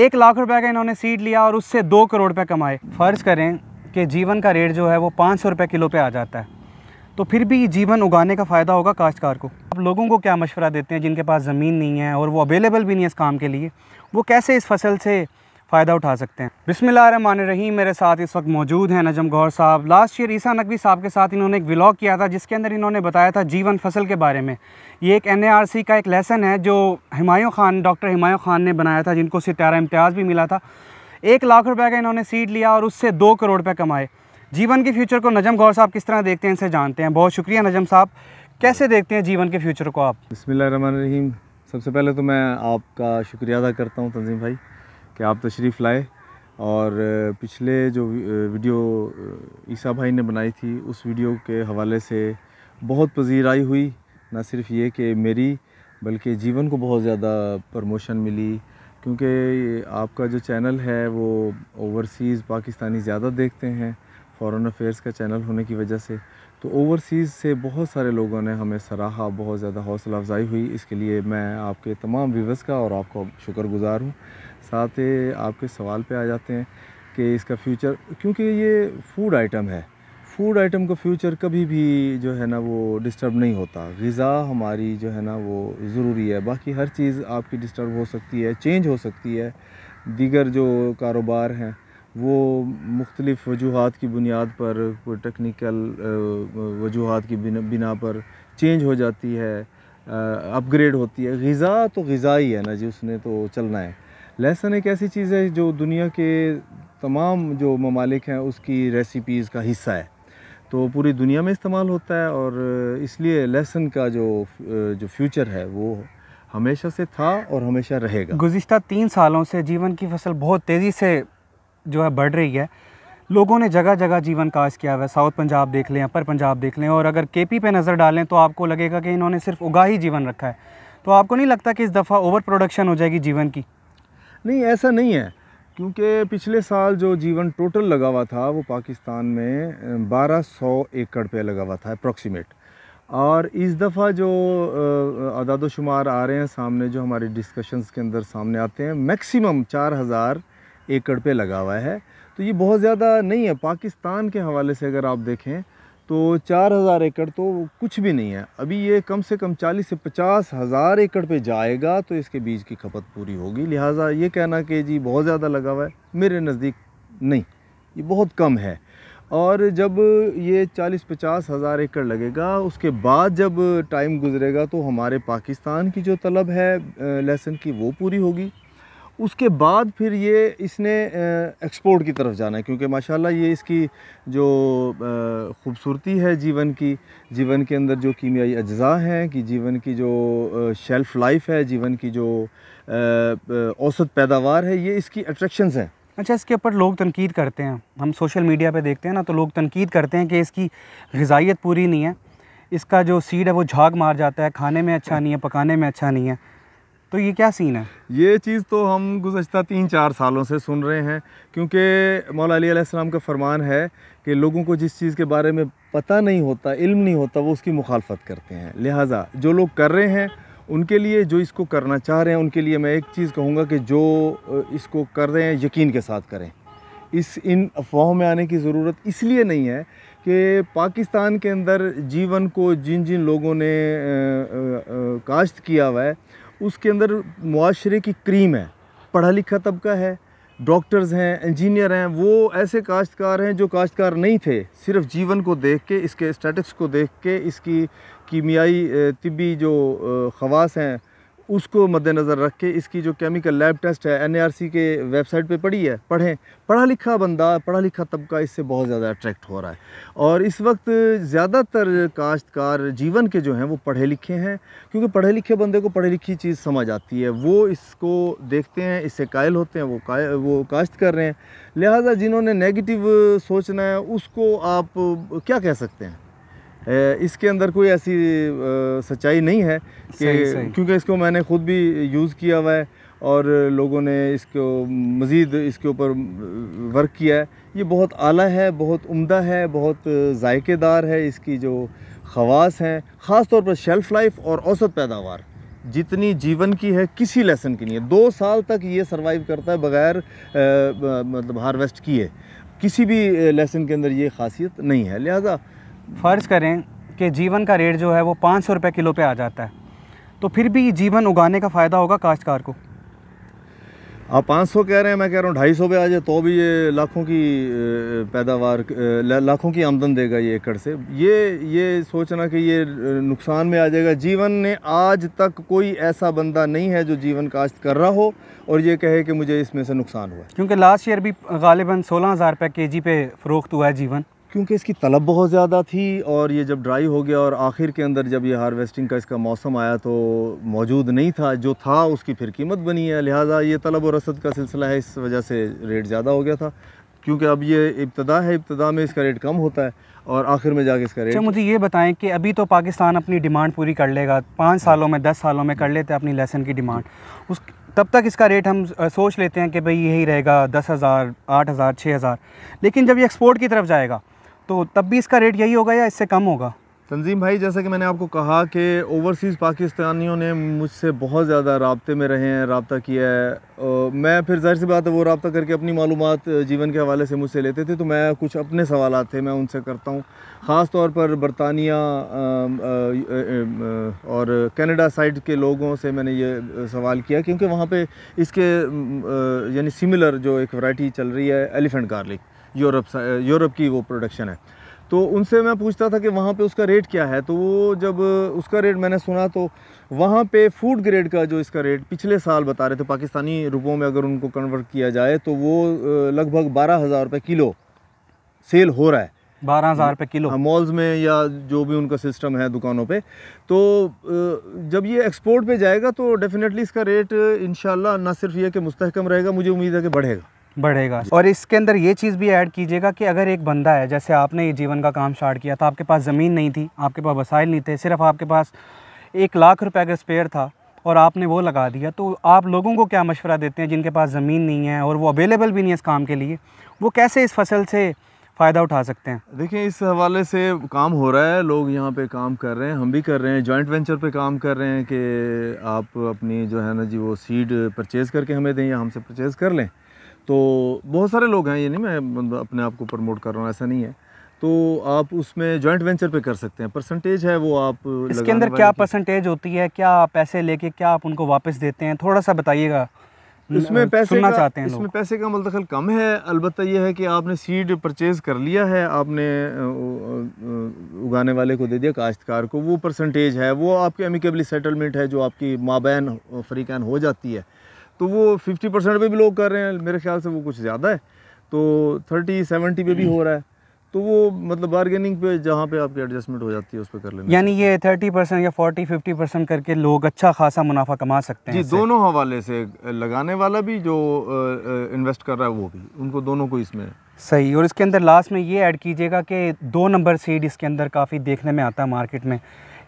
एक लाख रुपए का इन्होंने सीड लिया और उससे दो करोड़ रुपए कमाए फ़र्ज़ करें कि जीवन का रेट जो है वो पाँच सौ रुपये किलो पे आ जाता है तो फिर भी जीवन उगाने का फ़ायदा होगा काश्तकार को आप लोगों को क्या मशवरा देते हैं जिनके पास ज़मीन नहीं है और वो अवेलेबल भी नहीं है इस काम के लिए वो कैसे इस फसल से फ़ायदा उठा सकते हैं बिसमान रही मेरे साथ इस वक्त मौजूद हैं नजम गौर साहब लास्ट ईयर ईसा नकवी साहब के साथ इन्होंने एक व्लॉग किया था जिसके अंदर इन्होंने बताया था जीवन फसल के बारे में ये एक एन का एक लेसन है जो हमायों ख़ान डॉक्टर हमायों ख़ान ने बनाया था जिनको सितारा इम्तियाज़ भी मिला था एक लाख रुपये का इन्होंने सीट लिया और उससे दो करोड़ रुपये कमाए जीवन के फ्यूचर को नजम गौर साहब किस तरह देखते हैं इनसे जानते हैं बहुत शुक्रिया नजम साहब कैसे देखते हैं जीवन के फ्यूचर को आप रहीम सबसे पहले तो मैं आपका शुक्रिया अदा करता हूँ तंजीम भाई कि आप तशरीफ़ लाए और पिछले जो वीडियो ईसा भाई ने बनाई थी उस वीडियो के हवाले से बहुत पजीराई हुई ना सिर्फ ये कि मेरी बल्कि जीवन को बहुत ज़्यादा प्रमोशन मिली क्योंकि आपका जो चैनल है वो ओवरसीज़ पाकिस्तानी ज़्यादा देखते हैं फ़ॉरेन अफ़ेयर्स का चैनल होने की वजह से तो ओवरसीज़ से बहुत सारे लोगों ने हमें सराहा बहुत ज़्यादा हौसला अफजाई हुई इसके लिए मैं आपके तमाम व्यूवर्स का और आपका शुक्रगुजार हूँ साथ ही आपके सवाल पे आ जाते हैं कि इसका फ्यूचर क्योंकि ये फूड आइटम है फूड आइटम का फ्यूचर कभी भी जो है ना वो डिस्टर्ब नहीं होता गज़ा हमारी जो है ना वो ज़रूरी है बाकी हर चीज़ आपकी डिस्टर्ब हो सकती है चेंज हो सकती है दीगर जो कारोबार हैं वो मुख्तलिफ़ वजूहत की बुनियाद पर कोई टेक्निकल वजूहत की बिना पर चेंज हो जाती है अपग्रेड होती है गज़ा तो गज़ा ही है ना जी उसने तो चलना है लहसन एक ऐसी चीज़ है जो दुनिया के तमाम जो ममालिक हैं उसकी रेसिपीज़ का हिस्सा है तो पूरी दुनिया में इस्तेमाल होता है और इसलिए लहसन का जो जो फ्यूचर है वो हमेशा से था और हमेशा रहेगा गुज्तर तीन सालों से जीवन की फसल बहुत तेज़ी से जो है बढ़ रही है लोगों ने जगह जगह जीवन काश किया हुआ है साउथ पंजाब देख लें अपर पंजाब देख लें और अगर केपी पे नज़र डालें तो आपको लगेगा कि इन्होंने सिर्फ उगा ही जीवन रखा है तो आपको नहीं लगता कि इस दफ़ा ओवर प्रोडक्शन हो जाएगी जीवन की नहीं ऐसा नहीं है क्योंकि पिछले साल जो जीवन टोटल लगा हुआ था वो पाकिस्तान में 1200 एकड़ पे लगा हुआ था अप्रॉक्सीमेट और इस दफ़ा जो अदाद शुमार आ रहे हैं सामने जो हमारे डिस्कशंस के अंदर सामने आते हैं मैक्सिमम 4000 एकड़ पे लगा हुआ है तो ये बहुत ज़्यादा नहीं है पाकिस्तान के हवाले से अगर आप देखें तो चार हज़ार एकड़ तो कुछ भी नहीं है अभी ये कम से कम चालीस से पचास हज़ार एकड़ पे जाएगा तो इसके बीज की खपत पूरी होगी लिहाजा ये कहना कि जी बहुत ज़्यादा लगा हुआ है मेरे नज़दीक नहीं ये बहुत कम है और जब ये चालीस पचास हज़ार एकड़ लगेगा उसके बाद जब टाइम गुजरेगा तो हमारे पाकिस्तान की जो तलब है लहसन की वो पूरी होगी उसके बाद फिर ये इसने एक्सपोर्ट की तरफ जाना है क्योंकि माशाल्लाह ये इसकी जो ख़ूबसूरती है जीवन की जीवन के अंदर जो कीमियाई अज्जा हैं कि जीवन की जो शेल्फ़ लाइफ है जीवन की जो औसत पैदावार है ये इसकी अट्रैक्शंस हैं अच्छा इसके ऊपर लोग तनकीद करते हैं हम सोशल मीडिया पर देखते हैं ना तो लोग तनकीद करते हैं कि इसकी गजाइत पूरी नहीं है इसका जो सीड है वो झाग मार जाता है खाने में अच्छा नहीं है पकाने में अच्छा नहीं है तो ये क्या सीन है ये चीज़ तो हम गुजशत तीन चार सालों से सुन रहे हैं क्योंकि मौलाम का फरमान है कि लोगों को जिस चीज़ के बारे में पता नहीं होता इल्म नहीं होता वो उसकी मुखालफत करते हैं लिहाजा जो लोग कर रहे हैं उनके लिए जो इसको करना चाह रहे हैं उनके लिए मैं एक चीज़ कहूँगा कि जो इसको कर रहे हैं यकीन के साथ करें इस इन अफवाहों में आने की ज़रूरत इसलिए नहीं है कि पाकिस्तान के अंदर जीवन को जिन जिन लोगों ने काश्त किया हुआ है उसके अंदर मुआरे की क्रीम है पढ़ा लिखा तबका है डॉक्टर्स हैं इंजीनियर हैं वो ऐसे काश्तकार हैं जो काश्तकार नहीं थे सिर्फ जीवन को देख के इसके स्टैटिक्स को देख के इसकी कीमियाई तिबी जो खवास हैं उसको मद्देनज़र रख के इसकी जो केमिकल लैब टेस्ट है एनएआरसी के वेबसाइट पे पड़ी है पढ़ें पढ़ा लिखा बंदा पढ़ा लिखा तबका इससे बहुत ज़्यादा अट्रैक्ट हो रहा है और इस वक्त ज़्यादातर काश्तकार जीवन के जो हैं वो पढ़े लिखे हैं क्योंकि पढ़े लिखे बंदे को पढ़ी लिखी चीज़ समझ आती है वो इसको देखते हैं इससे कायल होते हैं वो वो काश्त कर रहे हैं लिहाजा जिन्होंने नेगेटिव सोचना है उसको आप क्या कह सकते हैं इसके अंदर कोई ऐसी सच्चाई नहीं है कि क्योंकि इसको मैंने ख़ुद भी यूज़ किया हुआ है और लोगों ने इसको मज़ीद इसके ऊपर वर्क किया है ये बहुत आला है बहुत उम्दा है बहुत जायकेदार है इसकी जो खवास हैं ख़ास तौर पर शेल्फ़ लाइफ और औसत पैदावार जितनी जीवन की है किसी लेसन की नहीं है दो साल तक ये सर्वाइव करता है बगैर मतलब हारवेस्ट किए किसी भी लेसन के अंदर ये खासियत नहीं है लिहाजा फ़र्ज़ करें कि जीवन का रेट जो है वो पाँच सौ रुपये किलो पे आ जाता है तो फिर भी जीवन उगाने का फ़ायदा होगा काश्तकार को आप पाँच सौ कह रहे हैं मैं कह रहा हूँ ढाई सौ पे आ जाए तो भी ये लाखों की पैदावार लाखों की आमदन देगा ये एकड़ से ये ये सोचना कि ये नुकसान में आ जाएगा जीवन ने आज तक कोई ऐसा बंदा नहीं है जो जीवन काश्त कर रहा हो और ये कहे कि मुझे इसमें से नुकसान हुआ क्योंकि लास्ट ईयर भी गालिबा सोलह हज़ार रुपये के जी पे फ़रोख्त हुआ है जीवन क्योंकि इसकी तलब बहुत ज़्यादा थी और ये जब ड्राई हो गया और आखिर के अंदर जब ये हार्वेस्टिंग का इसका मौसम आया तो मौजूद नहीं था जो था उसकी फिर कीमत बनी है लिहाजा ये तलब और रसद का सिलसिला है इस वजह से रेट ज़्यादा हो गया था क्योंकि अब ये इब्तदा है इब्तदा में इसका रेट कम होता है और आखिर में जाके इसका रेट अच्छा, मुझे ये बताएं कि अभी तो पाकिस्तान अपनी डिमांड पूरी कर लेगा पाँच सालों में दस सालों में कर लेते हैं अपनी लहसन की डिमांड उस तब तक इसका रेट हम सोच लेते हैं कि भाई यही रहेगा दस हज़ार आठ हज़ार छः हज़ार लेकिन जब ये एक्सपोर्ट की तरफ जाएगा तो तब भी इसका रेट यही होगा या इससे कम होगा तंजीम भाई जैसा कि मैंने आपको कहा कि ओवरसीज़ पाकिस्तानियों ने मुझसे बहुत ज़्यादा रबते में रहे हैं रबता किया है आ, मैं फिर जाहिर सी बात है वो रबता करके अपनी मालूम जीवन के हवाले से मुझसे लेते थे तो मैं कुछ अपने सवाल थे मैं उनसे करता हूँ ख़ास तौर पर बरतानिया और कनाडा साइड के लोगों से मैंने ये सवाल किया क्योंकि वहाँ पर इसके यानी सिमिलर जो एक वाइटी चल रही है एलिफेंट गार्लिक यूरोप यूरोप की वो प्रोडक्शन है तो उनसे मैं पूछता था कि वहाँ पे उसका रेट क्या है तो वो जब उसका रेट मैंने सुना तो वहाँ पे फूड ग्रेड का जो इसका रेट पिछले साल बता रहे थे पाकिस्तानी रुपयों में अगर उनको कन्वर्ट किया जाए तो वो लगभग बारह हज़ार रुपये किलो सेल हो रहा है बारह हज़ार रुपये किलो हाँ मॉल्स में या जो भी उनका सिस्टम है दुकानों पे तो जब ये एक्सपोर्ट पे जाएगा तो डेफ़िनेटली इसका रेट इन ना सिर्फ ये कि मुस्तकम रहेगा मुझे उम्मीद है कि बढ़ेगा बढ़ेगा और इसके अंदर ये चीज़ भी ऐड कीजिएगा कि अगर एक बंदा है जैसे आपने ये जीवन का काम स्टार्ट किया था तो आपके पास ज़मीन नहीं थी आपके पास वसाइल नहीं थे सिर्फ आपके पास एक लाख रुपए का स्पेयर था और आपने वो लगा दिया तो आप लोगों को क्या मशवरा देते हैं जिनके पास ज़मीन नहीं है और वो अवेलेबल भी नहीं है इस काम के लिए वो कैसे इस फसल से फ़ायदा उठा सकते हैं देखिए इस हवाले से काम हो रहा है लोग यहाँ पे काम कर रहे हैं हम भी कर रहे हैं जॉइंट वेंचर पे काम कर रहे हैं कि आप अपनी जो है ना जी वो सीड परचेज़ करके हमें दें या हमसे परचेज़ कर लें तो बहुत सारे लोग हैं ये नहीं मैं अपने आप को प्रमोट कर रहा हूँ ऐसा नहीं है तो आप उसमें जॉइंट वेंचर पे कर सकते हैं परसेंटेज है वो आप इसके अंदर क्या परसेंटेज होती है क्या आप पैसे लेके क्या आप उनको वापस देते हैं थोड़ा सा बताइएगा इसमें पैसे का, चाहते हैं इसमें पैसे का मलदखल कम है अलबत्त यह है कि आपने सीड परचेज़ कर लिया है आपने उगाने वाले को दे दिया काश्तकार को वो परसेंटेज है वो आपके एमिकेबली सेटलमेंट है जो आपकी माबैन फरीकान हो जाती है तो वो फिफ्टी परसेंट पर भी लोग कर रहे हैं मेरे ख्याल से वो कुछ ज़्यादा है तो थर्टी सेवेंटी पे भी हो रहा है तो वो मतलब बार्गेनिंग पे जहाँ पे आपकी एडजस्टमेंट हो जाती है उस पर कर लेना यानी ये थर्टी परसेंट या फोर्टी फिफ्टी परसेंट करके लोग अच्छा खासा मुनाफा कमा सकते हैं जी दोनों हवाले से लगाने वाला भी जो इन्वेस्ट कर रहा है वो भी उनको दोनों को इसमें सही और इसके अंदर लास्ट में ये ऐड कीजिएगा कि दो नंबर सीड इसके अंदर काफ़ी देखने में आता है मार्केट में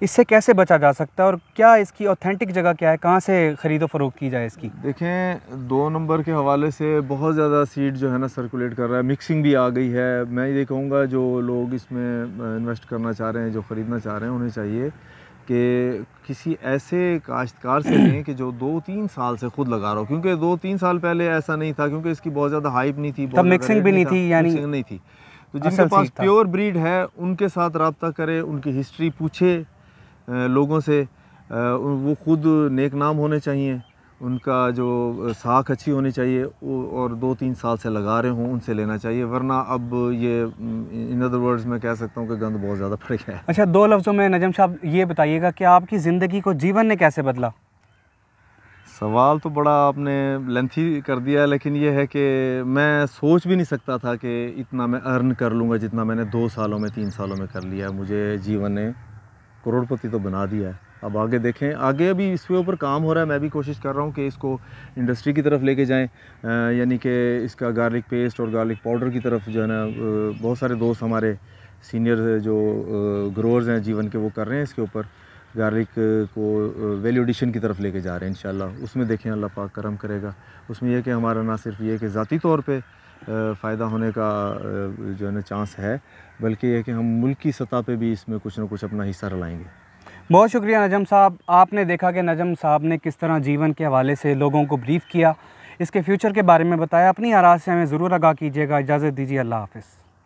इससे कैसे बचा जा सकता है और क्या इसकी ऑथेंटिक जगह क्या है कहाँ से ख़रीदो फरोख की जाए इसकी देखें दो नंबर के हवाले से बहुत ज़्यादा सीड जो है ना सर्कुलेट कर रहा है मिक्सिंग भी आ गई है मैं ये कहूँगा जो लोग इसमें इन्वेस्ट करना चाह रहे हैं जो ख़रीदना चाह रहे हैं उन्हें चाहिए कि किसी ऐसे काश्तकार से लें कि जो दो तीन साल से खुद लगा रहा हो क्योंकि दो तीन साल पहले ऐसा नहीं था क्योंकि इसकी बहुत ज़्यादा हाइप नहीं थी तब मिक्सिंग भी नहीं थी यानी नहीं थी तो जिनके पास प्योर ब्रीड है उनके साथ रबता करें उनकी हिस्ट्री पूछे लोगों से वो खुद नेक नाम होने चाहिए उनका जो साख अच्छी होनी चाहिए और दो तीन साल से लगा रहे हों उनसे लेना चाहिए वरना अब ये इन अदर वर्ड्स में कह सकता हूँ कि गंद बहुत ज़्यादा फट गया है अच्छा दो लफ्ज़ों में नजम साहब ये बताइएगा कि आपकी ज़िंदगी को जीवन ने कैसे बदला सवाल तो बड़ा आपने लेंथी कर दिया लेकिन यह है कि मैं सोच भी नहीं सकता था कि इतना मैं अर्न कर लूँगा जितना मैंने दो सालों में तीन सालों में कर लिया मुझे जीवन ने करोड़पति तो बना दिया है अब आगे देखें आगे अभी इसके ऊपर काम हो रहा है मैं भी कोशिश कर रहा हूँ कि इसको इंडस्ट्री की तरफ लेके जाएं यानी कि इसका गार्लिक पेस्ट और गार्लिक पाउडर की तरफ जो है ना बहुत सारे दोस्त हमारे सीनियर जो ग्रोअर्स हैं जीवन के वो कर रहे हैं इसके ऊपर गार्लिक को वैल्यू एडिशन की तरफ लेके जा रहे हैं इन उसमें देखें अल्लाह पाक करम करेगा उसमें यह कि हमारा ना सिर्फ ये कि ज़ाती तौर पर फ़ायदा होने का जो है ना चांस है बल्कि यह कि हम मुल्क की सतह पे भी इसमें कुछ ना कुछ अपना हिस्सा रलाएँगे बहुत शुक्रिया नजम साहब आपने देखा कि नजम साहब ने किस तरह जीवन के हवाले से लोगों को ब्रीफ़ किया इसके फ्यूचर के बारे में बताया अपनी आराज से हमें ज़रूर आगा कीजिएगा इजाज़त दीजिए अल्लाह हाफिज़